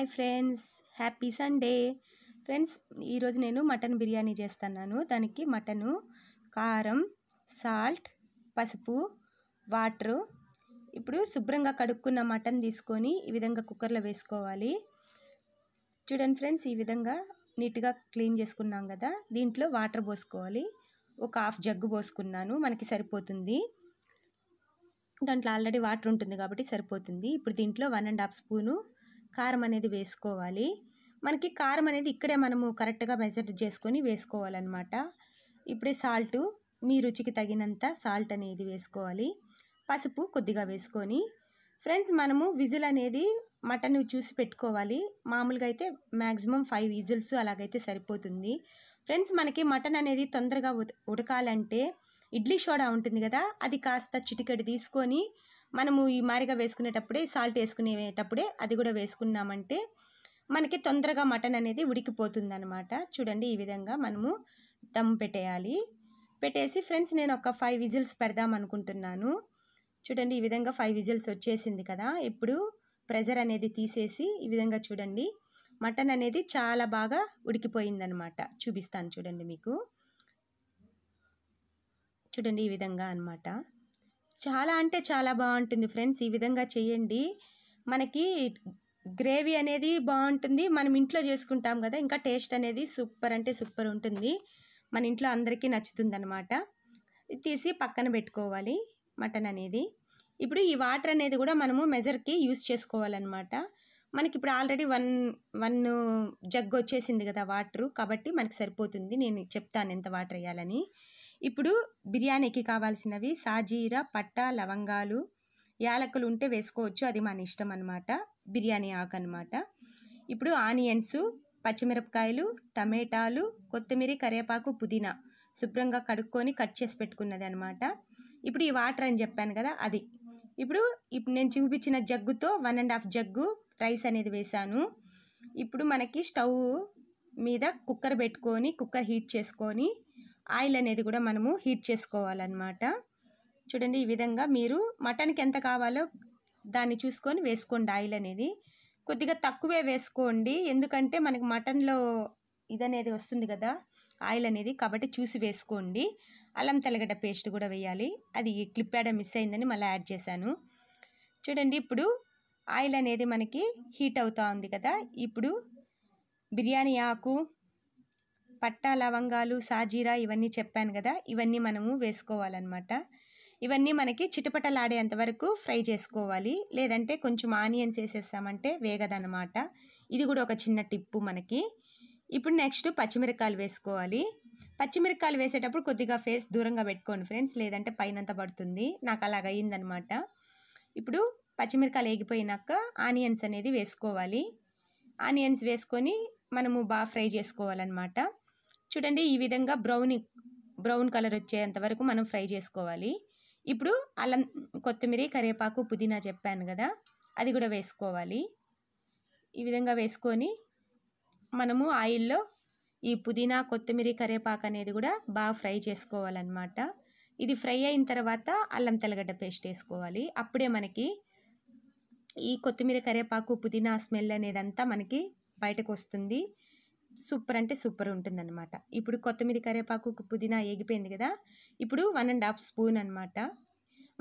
hi friends happy Sunday friends ఈరోజు నేను mutton biryani చేస్తున్నాను దానికి మటను కారం సాల్ట్ పసుపు వాటరు ఇప్పుడు శుభ్రంగా కడుక్కున్న మటన్ తీసుకొని ఈ విధంగా కుక్కర్లో వేసుకోవాలి చూడండి ఫ్రెండ్స్ ఈ విధంగా నీట్గా క్లీన్ చేసుకున్నాం కదా దీంట్లో వాటర్ పోసుకోవాలి ఒక హాఫ్ జగ్గు పోసుకున్నాను మనకి సరిపోతుంది దాంట్లో ఆల్రెడీ వాటర్ ఉంటుంది కాబట్టి సరిపోతుంది ఇప్పుడు దీంట్లో వన్ అండ్ హాఫ్ స్పూను కారం అనేది వేసుకోవాలి మనకి కారం అనేది ఇక్కడే మనము కరెక్ట్గా మెజర్ చేసుకొని వేసుకోవాలన్నమాట ఇప్పుడే సాల్ట్ మీ రుచికి తగినంత సాల్ట్ అనేది వేసుకోవాలి పసుపు కొద్దిగా వేసుకొని ఫ్రెండ్స్ మనము విజిల్ అనేది మటన్ చూసి పెట్టుకోవాలి మామూలుగా అయితే మ్యాక్సిమం ఫైవ్ విజిల్స్ అలాగైతే సరిపోతుంది ఫ్రెండ్స్ మనకి మటన్ అనేది తొందరగా ఉడకాలంటే ఇడ్లీ షోడా ఉంటుంది కదా అది కాస్త చిటికెడు తీసుకొని మనము ఈ మారిగా వేసుకునేటప్పుడే సాల్ట్ వేసుకునేటప్పుడే అది కూడా వేసుకున్నామంటే మనకి తొందరగా మటన్ అనేది ఉడికిపోతుంది అనమాట చూడండి ఈ విధంగా మనము దమ్ పెట్టేయాలి పెట్టేసి ఫ్రెండ్స్ నేను ఒక ఫైవ్ విజిల్స్ పెడదాం అనుకుంటున్నాను చూడండి ఈ విధంగా ఫైవ్ విజిల్స్ వచ్చేసింది కదా ఇప్పుడు ప్రెజర్ అనేది తీసేసి ఈ విధంగా చూడండి మటన్ అనేది చాలా బాగా ఉడికిపోయిందనమాట చూపిస్తాను చూడండి మీకు చూడండి ఈ విధంగా అనమాట చాలా అంటే చాలా బాగుంటుంది ఫ్రెండ్స్ ఈ విధంగా చేయండి మనకి గ్రేవీ అనేది బాగుంటుంది మనం ఇంట్లో చేసుకుంటాం కదా ఇంకా టేస్ట్ అనేది సూపర్ అంటే సూపర్ ఉంటుంది మన ఇంట్లో అందరికీ నచ్చుతుంది అనమాట తీసి పక్కన పెట్టుకోవాలి మటన్ అనేది ఇప్పుడు ఈ వాటర్ అనేది కూడా మనము మెజర్కి యూస్ చేసుకోవాలన్నమాట మనకి ఇప్పుడు ఆల్రెడీ వన్ వన్ జగ్ వచ్చేసింది కదా వాటరు కాబట్టి మనకి సరిపోతుంది నేను చెప్తాను ఎంత వాటర్ వేయాలని ఇప్పుడు బిర్యానీకి కావాల్సినవి సాజీర పట్ట లవంగాలు యాలకులు ఉంటే వేసుకోవచ్చు అది మన ఇష్టం అనమాట బిర్యానీ ఆకు అనమాట ఇప్పుడు ఆనియన్స్ పచ్చిమిరపకాయలు టమాటాలు కొత్తిమీర కరివేపాకు పుదీనా శుభ్రంగా కడుక్కొని కట్ చేసి పెట్టుకున్నది అనమాట ఇప్పుడు ఈ వాటర్ అని చెప్పాను కదా అది ఇప్పుడు ఇప్పుడు నేను చూపించిన జగ్గుతో one and half jug rice అనేది వేశాను ఇప్పుడు మనకి స్టవ్ మీద కుక్కర్ పెట్టుకొని కుక్కర్ హీట్ చేసుకొని ఆయిల్ అనేది కూడా మనము హీట్ చేసుకోవాలన్నమాట చూడండి ఈ విధంగా మీరు మటన్కి ఎంత కావాలో దాన్ని చూసుకొని వేసుకోండి ఆయిల్ అనేది కొద్దిగా తక్కువే వేసుకోండి ఎందుకంటే మనకి మటన్లో ఇదనేది వస్తుంది కదా ఆయిల్ అనేది కాబట్టి చూసి వేసుకోండి అల్లం తెల్లగడ్డ పేస్ట్ కూడా వేయాలి అది క్లిప్ యాడ మిస్ అయిందని మళ్ళీ యాడ్ చేశాను చూడండి ఇప్పుడు ఆయిల్ అనేది మనకి హీట్ అవుతూ ఉంది కదా ఇప్పుడు బిర్యానీ ఆకు పట్టా లవంగాలు సాజీరా ఇవన్నీ చెప్పాను కదా ఇవన్నీ మనము వేసుకోవాలన్నమాట ఇవన్నీ మనకి చిటపటలాడేంత వరకు ఫ్రై చేసుకోవాలి లేదంటే కొంచెం ఆనియన్స్ వేసేసామంటే వేగదనమాట ఇది కూడా ఒక చిన్న టిప్పు మనకి ఇప్పుడు నెక్స్ట్ పచ్చిమిరకాయలు వేసుకోవాలి పచ్చిమిరకాయలు వేసేటప్పుడు కొద్దిగా ఫేస్ దూరంగా పెట్టుకోండి ఫ్రెండ్స్ లేదంటే పైనంత పడుతుంది నాకు అలాగ అయ్యిందనమాట ఇప్పుడు పచ్చిమిరకాయలు వేగిపోయినాక ఆనియన్స్ అనేది వేసుకోవాలి ఆనియన్స్ వేసుకొని మనము బాగా ఫ్రై చేసుకోవాలన్నమాట చూడండి ఈ విధంగా బ్రౌన్ బ్రౌన్ కలర్ వచ్చేంత వరకు మనం ఫ్రై చేసుకోవాలి ఇప్పుడు అల్లం కొత్తిమీర కరివేపాకు పుదీనా చెప్పాను కదా అది కూడా వేసుకోవాలి ఈ విధంగా వేసుకొని మనము ఆయిల్లో ఈ పుదీనా కొత్తిమీర కరివేపాకు అనేది కూడా బాగా ఫ్రై చేసుకోవాలన్నమాట ఇది ఫ్రై అయిన తర్వాత అల్లం తెల్లగడ్డ పేస్ట్ వేసుకోవాలి అప్పుడే మనకి ఈ కొత్తిమీర కరివేపాకు పుదీనా స్మెల్ అనేదంతా మనకి బయటకు వస్తుంది సూపర్ అంటే సూపర్ అనమాట ఇప్పుడు కొత్తిమీర కరివేపాకు పుదీనా ఏగిపోయింది కదా ఇప్పుడు వన్ అండ్ హాఫ్ స్పూన్ అనమాట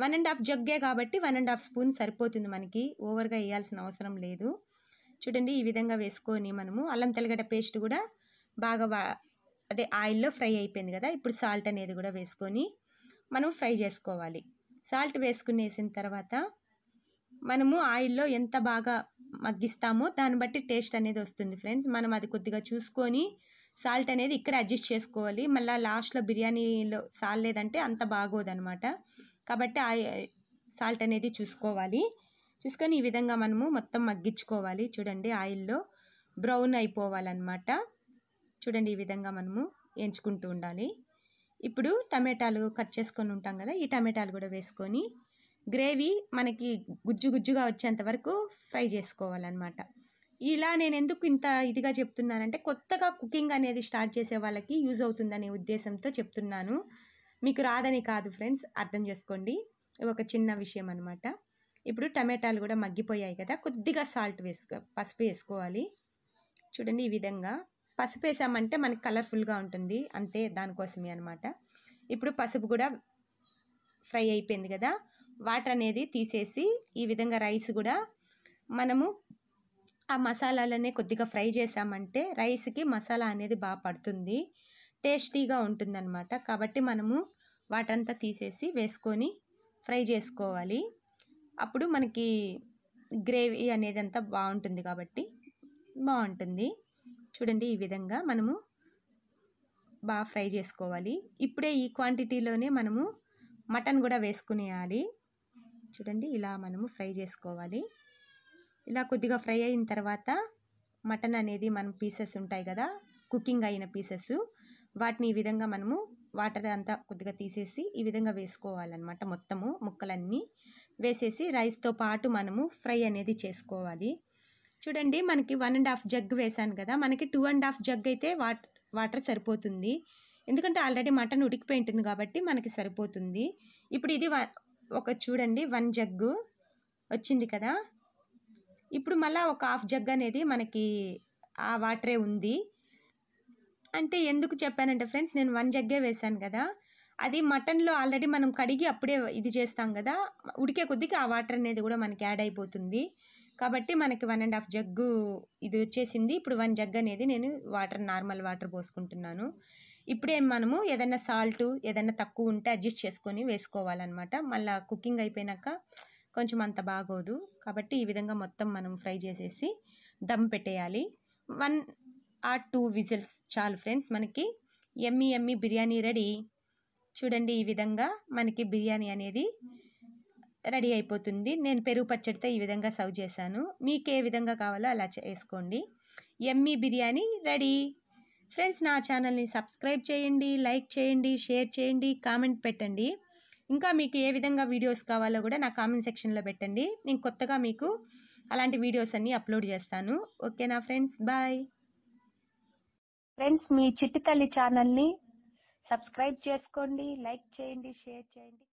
వన్ అండ్ హాఫ్ జగ్గే కాబట్టి వన్ అండ్ హాఫ్ స్పూన్ సరిపోతుంది మనకి ఓవర్గా వేయాల్సిన అవసరం లేదు చూడండి ఈ విధంగా వేసుకొని మనము అల్లం తెల్లగడ్డ పేస్ట్ కూడా బాగా అదే ఆయిల్లో ఫ్రై అయిపోయింది కదా ఇప్పుడు సాల్ట్ అనేది కూడా వేసుకొని మనం ఫ్రై చేసుకోవాలి సాల్ట్ వేసుకునేసిన తర్వాత మనము ఆయిల్లో ఎంత బాగా మగ్గిస్తామో దాన్ని బట్టి టేస్ట్ అనేది వస్తుంది ఫ్రెండ్స్ మనం అది కొద్దిగా చూసుకొని సాల్ట్ అనేది ఇక్కడ అడ్జస్ట్ చేసుకోవాలి మళ్ళీ లాస్ట్లో బిర్యానీలో సాల్ లేదంటే అంత బాగోదనమాట కాబట్టి ఆ సాల్ట్ అనేది చూసుకోవాలి చూసుకొని ఈ విధంగా మనము మొత్తం మగ్గించుకోవాలి చూడండి ఆయిల్లో బ్రౌన్ అయిపోవాలన్నమాట చూడండి ఈ విధంగా మనము ఎంచుకుంటూ ఉండాలి ఇప్పుడు టమాటాలు కట్ చేసుకొని ఉంటాం కదా ఈ టమాటాలు కూడా వేసుకొని గ్రేవీ మనకి గుజ్జు గుజ్జుగా వచ్చేంత వరకు ఫ్రై చేసుకోవాలన్నమాట ఇలా నేను ఎందుకు ఇంత ఇదిగా చెప్తున్నానంటే కొత్తగా కుకింగ్ అనేది స్టార్ట్ చేసే వాళ్ళకి యూజ్ అవుతుందనే ఉద్దేశంతో చెప్తున్నాను మీకు రాదని కాదు ఫ్రెండ్స్ అర్థం చేసుకోండి ఒక చిన్న విషయం అనమాట ఇప్పుడు టమాటాలు కూడా మగ్గిపోయాయి కదా కొద్దిగా సాల్ట్ వేసుకో పసుపు వేసుకోవాలి చూడండి ఈ విధంగా పసుపు వేసామంటే మనకి కలర్ఫుల్గా ఉంటుంది అంతే దానికోసమే అనమాట ఇప్పుడు పసుపు కూడా ఫ్రై అయిపోయింది కదా వాటర్ అనేది తీసేసి ఈ విధంగా రైస్ కూడా మనము ఆ మసాలాలనే కొద్దిగా ఫ్రై చేసామంటే రైస్కి మసాలా అనేది బాగా పడుతుంది టేస్టీగా ఉంటుందన్నమాట కాబట్టి మనము వాటంతా తీసేసి వేసుకొని ఫ్రై చేసుకోవాలి అప్పుడు మనకి గ్రేవీ అనేది అంతా బాగుంటుంది కాబట్టి బాగుంటుంది చూడండి ఈ విధంగా మనము బాగా ఫ్రై చేసుకోవాలి ఇప్పుడే ఈ క్వాంటిటీలోనే మనము మటన్ కూడా వేసుకునేయాలి చూడండి ఇలా మనము ఫ్రై చేసుకోవాలి ఇలా కొద్దిగా ఫ్రై అయిన తర్వాత మటన్ అనేది మనం పీసెస్ ఉంటాయి కదా కుకింగ్ అయిన పీసెస్ వాటిని ఈ విధంగా మనము వాటర్ అంతా కొద్దిగా తీసేసి ఈ విధంగా వేసుకోవాలన్నమాట మొత్తము ముక్కలన్నీ వేసేసి రైస్తో పాటు మనము ఫ్రై అనేది చేసుకోవాలి చూడండి మనకి వన్ అండ్ హాఫ్ జగ్ వేసాను కదా మనకి టూ అండ్ హాఫ్ జగ్ అయితే వాటర్ వాటర్ సరిపోతుంది ఎందుకంటే ఆల్రెడీ మటన్ ఉడికిపోయి ఉంటుంది కాబట్టి మనకి సరిపోతుంది ఇప్పుడు ఇది ఒక చూడండి వన్ జగ్గు వచ్చింది కదా ఇప్పుడు మళ్ళీ ఒక హాఫ్ జగ్ అనేది మనకి ఆ వాటరే ఉంది అంటే ఎందుకు చెప్పానంటే ఫ్రెండ్స్ నేను వన్ జగ్గే వేశాను కదా అది మటన్లో ఆల్రెడీ మనం కడిగి అప్పుడే ఇది చేస్తాం కదా ఉడికే కొద్దికి ఆ వాటర్ అనేది కూడా మనకి యాడ్ అయిపోతుంది కాబట్టి మనకి వన్ అండ్ హాఫ్ జగ్గు ఇది వచ్చేసింది ఇప్పుడు వన్ జగ్ అనేది నేను వాటర్ నార్మల్ వాటర్ పోసుకుంటున్నాను ఇప్పుడే మనము ఏదైనా సాల్ట్ ఏదైనా తక్కువ ఉంటే అడ్జస్ట్ చేసుకొని వేసుకోవాలన్నమాట మళ్ళీ కుకింగ్ అయిపోయినాక కొంచెం అంత బాగోదు కాబట్టి ఈ విధంగా మొత్తం మనం ఫ్రై చేసేసి దమ్ పెట్టేయాలి వన్ ఆర్ టూ విజిల్స్ చాలు ఫ్రెండ్స్ మనకి ఎమ్మి ఎమ్మి బిర్యానీ రెడీ చూడండి ఈ విధంగా మనకి బిర్యానీ అనేది రెడీ అయిపోతుంది నేను పెరుగు పచ్చడితో ఈ విధంగా సర్వ్ చేశాను మీకు ఏ విధంగా కావాలో అలా చేసుకోండి ఎమ్మి బిర్యానీ రెడీ ఫ్రెండ్స్ నా ఛానల్ని సబ్స్క్రైబ్ చేయండి లైక్ చేయండి షేర్ చేయండి కామెంట్ పెట్టండి ఇంకా మీకు ఏ విధంగా వీడియోస్ కావాలో కూడా నా కామెంట్ సెక్షన్లో పెట్టండి నేను కొత్తగా మీకు అలాంటి వీడియోస్ అన్నీ అప్లోడ్ చేస్తాను ఓకేనా ఫ్రెండ్స్ బాయ్ ఫ్రెండ్స్ మీ చిట్టి తల్లి ఛానల్ని సబ్స్క్రైబ్ చేసుకోండి లైక్ చేయండి షేర్ చేయండి